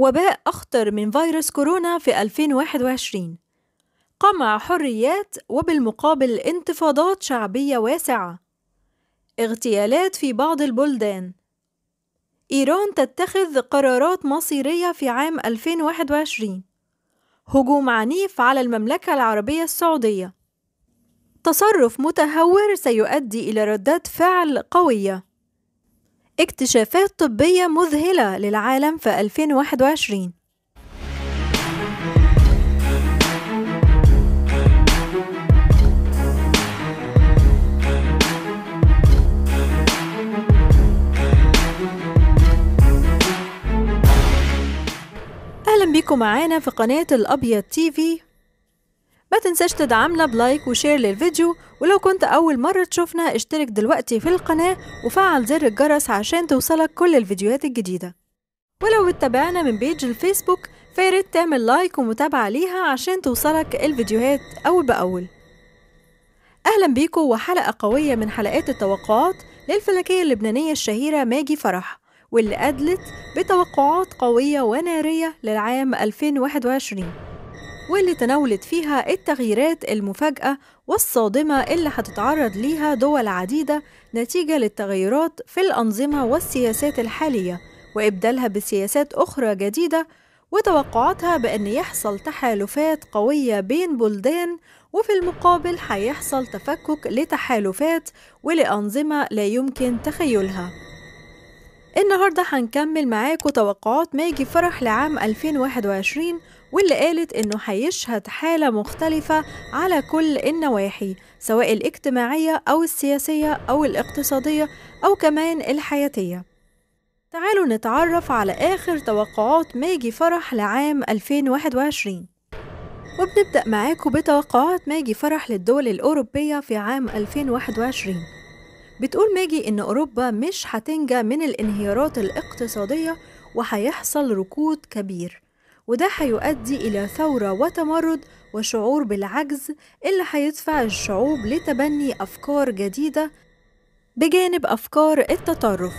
وباء أخطر من فيروس كورونا في 2021 قمع حريات وبالمقابل انتفاضات شعبية واسعة اغتيالات في بعض البلدان إيران تتخذ قرارات مصيرية في عام 2021 هجوم عنيف على المملكة العربية السعودية تصرف متهور سيؤدي إلى ردات فعل قوية اكتشافات طبية مذهلة للعالم في 2021 أهلا بيكم معانا في قناة الأبيض تي في ما تنساش تدعمنا بلايك وشير للفيديو ولو كنت أول مرة تشوفنا اشترك دلوقتي في القناة وفعل زر الجرس عشان توصلك كل الفيديوهات الجديدة ولو اتبعنا من بيج الفيسبوك فياريت تعمل لايك ومتابعة ليها عشان توصلك الفيديوهات أول بأول أهلا بيكم وحلقة قوية من حلقات التوقعات للفلكية اللبنانية الشهيرة ماجي فرح واللي أدلت بتوقعات قوية ونارية للعام 2021 واللي تناولت فيها التغييرات المفاجئة والصادمة اللي هتتعرض ليها دول عديدة نتيجة للتغيرات في الأنظمة والسياسات الحالية وإبدالها بسياسات أخرى جديدة وتوقعاتها بأن يحصل تحالفات قوية بين بلدان وفي المقابل هيحصل تفكك لتحالفات ولأنظمة لا يمكن تخيلها النهاردة هنكمل معاكم توقعات ماجي فرح لعام 2021 واللي قالت إنه هيشهد حالة مختلفة على كل النواحي سواء الاجتماعية أو السياسية أو الاقتصادية أو كمان الحياتية تعالوا نتعرف على آخر توقعات ماجي فرح لعام 2021 وبنبدأ معاكم بتوقعات ماجي فرح للدول الأوروبية في عام 2021 بتقول ماجي إن أوروبا مش هتنجى من الانهيارات الاقتصادية وهيحصل ركود كبير وده هيؤدي إلى ثورة وتمرد وشعور بالعجز اللي هيدفع الشعوب لتبني أفكار جديدة بجانب أفكار التطرف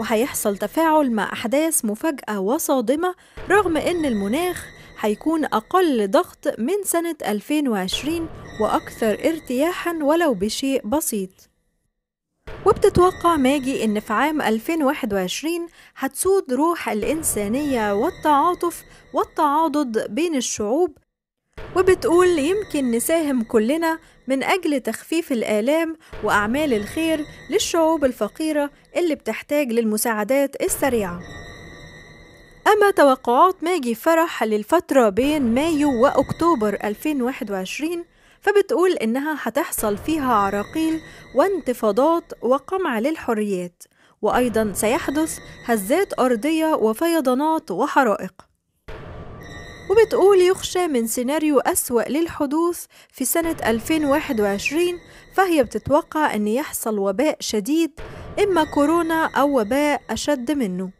وهيحصل تفاعل مع أحداث مفاجأة وصادمة رغم إن المناخ هيكون أقل ضغط من سنة 2020 وأكثر ارتياحًا ولو بشيء بسيط وبتتوقع ماجي إن في عام 2021 هتسود روح الإنسانية والتعاطف والتعاضد بين الشعوب وبتقول يمكن نساهم كلنا من أجل تخفيف الآلام وأعمال الخير للشعوب الفقيرة اللي بتحتاج للمساعدات السريعة أما توقعات ماجي فرح للفترة بين مايو وأكتوبر 2021 فبتقول إنها هتحصل فيها عراقيل وانتفاضات وقمع للحريات وأيضا سيحدث هزات أرضية وفيضانات وحرائق وبتقول يخشى من سيناريو أسوأ للحدوث في سنة 2021 فهي بتتوقع أن يحصل وباء شديد إما كورونا أو وباء أشد منه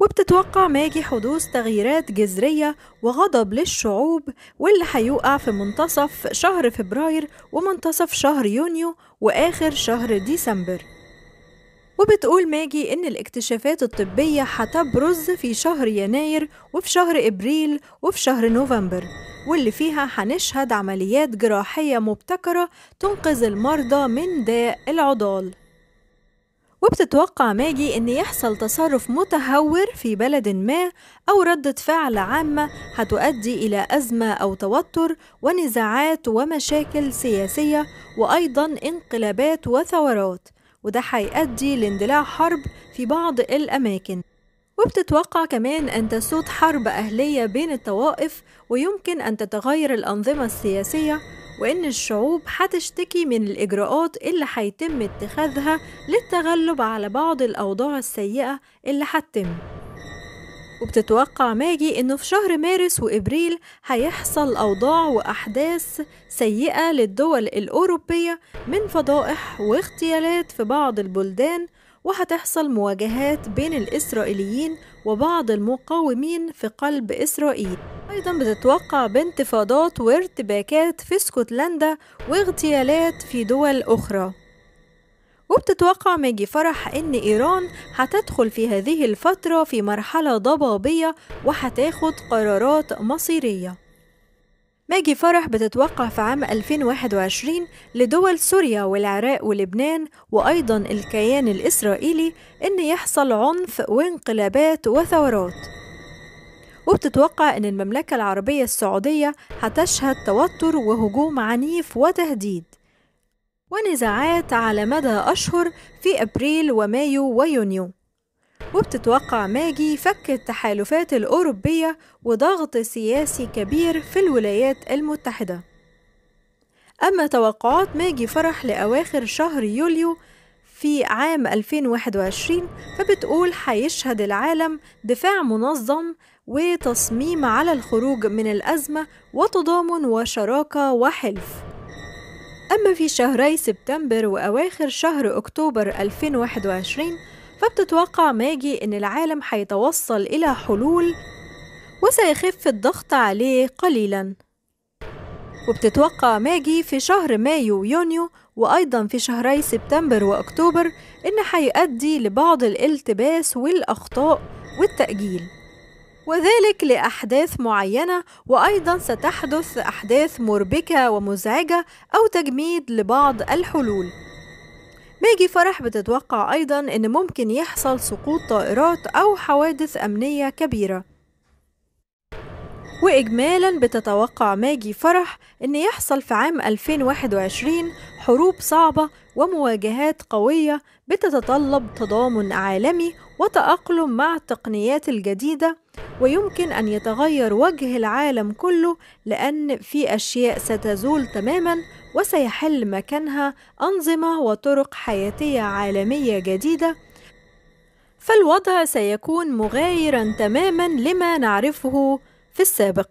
وبتتوقع ماجي حدوث تغييرات جذرية وغضب للشعوب واللي هيوقع في منتصف شهر فبراير ومنتصف شهر يونيو وآخر شهر ديسمبر وبتقول ماجي إن الاكتشافات الطبية هتبرز في شهر يناير وفي شهر إبريل وفي شهر نوفمبر واللي فيها هنشهد عمليات جراحية مبتكرة تنقذ المرضى من داء العضال وبتتوقع ماجي إن يحصل تصرف متهور في بلد ما أو ردة فعل عامة هتؤدي إلى أزمة أو توتر ونزاعات ومشاكل سياسية وأيضا انقلابات وثورات وده هيؤدي لاندلاع حرب في بعض الأماكن وبتتوقع كمان أن تسود حرب أهلية بين الطوائف ويمكن أن تتغير الأنظمة السياسية وإن الشعوب هتشتكي من الإجراءات اللي هيتم اتخاذها للتغلب على بعض الأوضاع السيئة اللي هتتم وبتتوقع ماجي إنه في شهر مارس وإبريل هيحصل أوضاع وأحداث سيئة للدول الأوروبية من فضائح واغتيالات في بعض البلدان وهتحصل مواجهات بين الإسرائيليين وبعض المقاومين في قلب إسرائيل أيضا بتتوقع بانتفاضات وارتباكات في اسكتلندا واغتيالات في دول أخرى وبتتوقع ماجي فرح ان ايران هتدخل في هذه الفتره في مرحله ضبابيه وهتاخد قرارات مصيريه ماجي فرح بتتوقع في عام 2021 لدول سوريا والعراق ولبنان وأيضا الكيان الإسرائيلي إن يحصل عنف وانقلابات وثورات وبتتوقع إن المملكة العربية السعودية هتشهد توتر وهجوم عنيف وتهديد ونزاعات على مدى أشهر في أبريل ومايو ويونيو وبتتوقع ماجي فك التحالفات الأوروبية وضغط سياسي كبير في الولايات المتحدة أما توقعات ماجي فرح لأواخر شهر يوليو في عام 2021 فبتقول هيشهد العالم دفاع منظم وتصميم على الخروج من الأزمة وتضامن وشراكة وحلف أما في شهري سبتمبر وأواخر شهر أكتوبر 2021 فبتتوقع ماجي إن العالم هيتوصل إلى حلول وسيخف الضغط عليه قليلا وبتتوقع ماجي في شهر مايو ويونيو وأيضا في شهري سبتمبر وأكتوبر إن هيؤدي لبعض الالتباس والأخطاء والتأجيل وذلك لأحداث معينة وأيضا ستحدث أحداث مربكة ومزعجة أو تجميد لبعض الحلول ماجي فرح بتتوقع أيضا أن ممكن يحصل سقوط طائرات أو حوادث أمنية كبيرة وإجمالا بتتوقع ماجي فرح أن يحصل في عام 2021 حروب صعبة ومواجهات قوية بتتطلب تضامن عالمي وتأقلم مع التقنيات الجديدة ويمكن أن يتغير وجه العالم كله لأن في أشياء ستزول تماما وسيحل مكانها أنظمة وطرق حياتية عالمية جديدة فالوضع سيكون مغايرا تماما لما نعرفه في السابق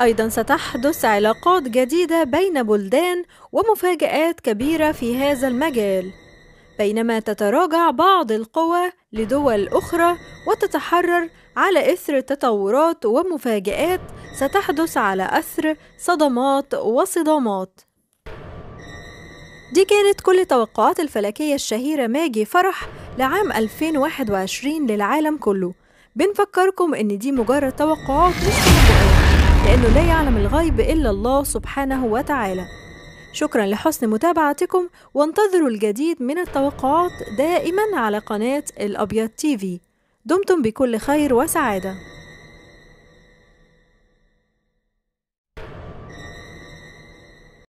ايضا ستحدث علاقات جديده بين بلدان ومفاجات كبيره في هذا المجال بينما تتراجع بعض القوى لدول اخرى وتتحرر على اثر تطورات ومفاجات ستحدث على اثر صدمات وصدامات دي كانت كل توقعات الفلكية الشهيرة ماجي فرح لعام 2021 للعالم كله بنفكركم ان دي مجرد توقعات مش لانه لا يعلم الغيب الا الله سبحانه وتعالى شكرا لحسن متابعتكم وانتظروا الجديد من التوقعات دائما على قناة الأبيض تيفي دمتم بكل خير وسعاده